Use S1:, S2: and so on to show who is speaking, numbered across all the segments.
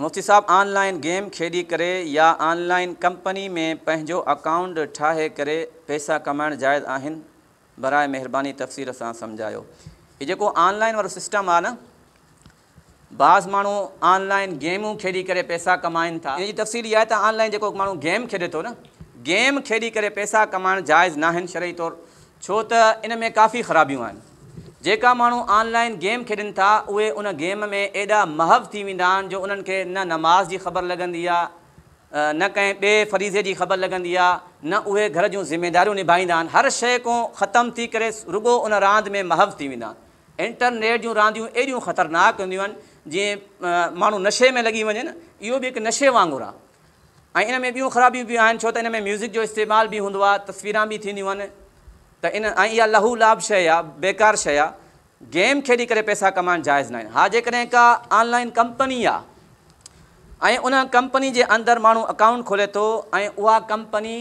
S1: मुफ़्ती साहब online game खेॾी करे या ऑनलाइन कंपनी में पंहिंजो अकाउंट ठाहे करे पैसा कमाइण जाइज़ आहिनि बराए महिरबानी तफ़सीर सां सम्झायो हीउ जेको ऑनलाइन वारो सिस्टम आहे न बाज़ माण्हू ऑनलाइन गेमूं खेॾी करे पैसा कमाइनि था इन तफ़सील इहा आहे त ऑनलाइन जेको माण्हू गेम खेॾे थो न गेम खेॾी करे पैसा कमाइणु जाइज़ न आहिनि शरई तौरु छो त इन में काफ़ी ख़राबियूं आहिनि जेका माण्हू ऑनलाइन गेम खेॾनि था उहे उन गेम में एॾा महव थी वेंदा आहिनि जो उन्हनि खे न नमाज़ जी ख़बर लॻंदी आहे न कंहिं ॿिए फरीज़े जी ख़बर लॻंदी आहे न उहे घर जूं ज़िमेदारियूं निभाईंदा आहिनि हर शइ खां ख़तमु थी करे रुॻो उन रांदि में महव थी वेंदा आहिनि इंटरनेट जूं रांदियूं एॾियूं ख़तरनाक हूंदियूं आहिनि जीअं माण्हू नशे में लॻी वञनि इहो बि हिकु नशे वांगुरु आहे ऐं इन में ॿियूं ख़राबियूं बि आहिनि छो त इन में म्यूज़िक जो इस्तेमालु बि हूंदो आहे तस्वीरां बि थींदियूं आहिनि त इन ऐं इहा लहू लाभ शइ आहे बेकार शइ आहे गेम खेॾी करे पैसा कमाइणु जाइज़ न आहिनि हा जेकॾहिं का ऑनलाइन कंपनी आहे ऐं उन कंपनी जे अंदरि माण्हू अकाउंट खोले थो ऐं उहा कंपनी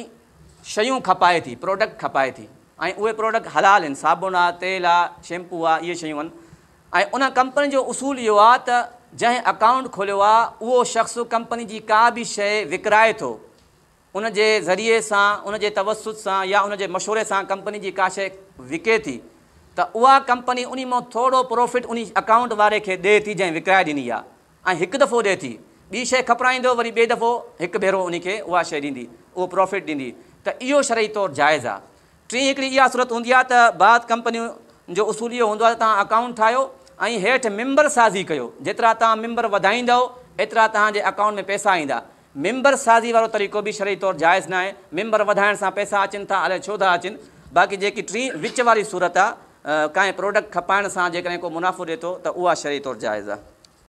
S1: शयूं खपाए थी प्रोडक्ट खपाए थी ऐं उहे प्रोडक्ट हलाल आहिनि साबुण आहे तेल आहे शैम्पू आहे इहे शयूं आहिनि ऐं उन कंपनी जो उसूल इहो आहे त जंहिं अकाउंट खोलियो आहे उहो शख़्स कंपनी जी का बि शइ विकिराए थो उन जे ज़रिए सां उन जे तवसु सां या उन जे मशूरे सां कंपनी जी का शइ विके थी त उहा कंपनी उन मां थोरो प्रोफिट उन अकाउंट वारे खे ॾिए थी जंहिं विकिराए ॾिनी आहे ऐं हिकु दफ़ो ॾिए थी ॿी शइ खपराईंदो वरी ॿिए दफ़ो हिकु भेरो उनखे उहा शइ ॾींदी उहो प्रोफिट ॾींदी त इहो शरई तौरु जाइज़ आहे टीं हिकिड़ी इहा सूरत हूंदी आहे त बाद कंपनियूं जो उसूल इहो हूंदो आहे त तव्हां अकाउंट ठाहियो ऐं हेठि मेंबर साज़ी कयो जेतिरा तव्हां मेंबर वधाईंदव एतिरा तव्हांजे अकाउंट में पैसा ईंदा मेंबर साज़ी वारो तरीक़ो बि शरी तौरु जाइज़ न आहे मैंबर वधाइण सां पैसा अचनि था अलाए छो था अचनि बाक़ी जेकी टी विच वारी सूरत आहे कंहिं प्रोडक्ट खपाइण सां जेकॾहिं को मुनाफ़ो ॾिए थो त उहा शरी तौरु जाइज़ आहे